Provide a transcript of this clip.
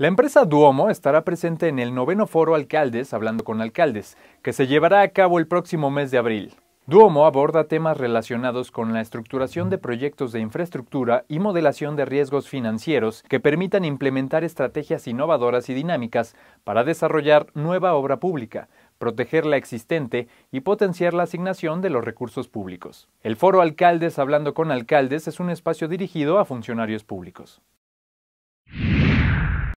La empresa Duomo estará presente en el noveno foro Alcaldes Hablando con Alcaldes, que se llevará a cabo el próximo mes de abril. Duomo aborda temas relacionados con la estructuración de proyectos de infraestructura y modelación de riesgos financieros que permitan implementar estrategias innovadoras y dinámicas para desarrollar nueva obra pública, proteger la existente y potenciar la asignación de los recursos públicos. El foro Alcaldes Hablando con Alcaldes es un espacio dirigido a funcionarios públicos.